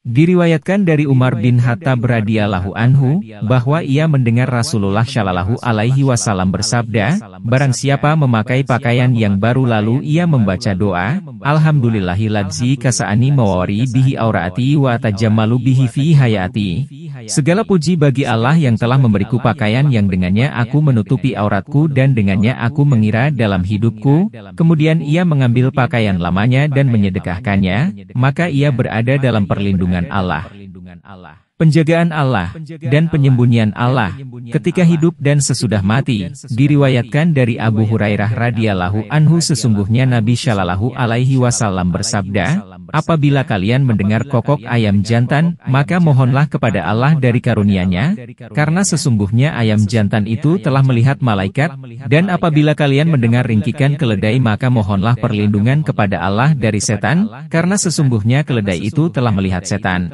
Diriwayatkan dari Umar bin Khattab radhiyallahu anhu bahwa ia mendengar Rasulullah shallallahu alaihi wasallam bersabda, barang siapa memakai pakaian yang baru lalu ia membaca doa, alhamdulillahi ladzi kasaani mawari bihi aurati wa tajammalu bihi fi hayati, Segala puji bagi Allah yang telah memberiku pakaian yang dengannya aku menutupi auratku dan dengannya aku mengira dalam hidupku, kemudian ia mengambil pakaian lamanya dan menyedekahkannya, maka ia berada dalam perlindungan Allah. Penjagaan Allah dan penyembunyian Allah ketika hidup dan sesudah mati diriwayatkan dari Abu Hurairah radhiyallahu anhu sesungguhnya Nabi shallallahu alaihi wasallam bersabda Apabila kalian mendengar kokok ayam jantan, maka mohonlah kepada Allah dari karunia-Nya, karena sesungguhnya ayam jantan itu telah melihat malaikat, dan apabila kalian mendengar ringkikan keledai maka mohonlah perlindungan kepada Allah dari setan, karena sesungguhnya keledai itu telah melihat setan.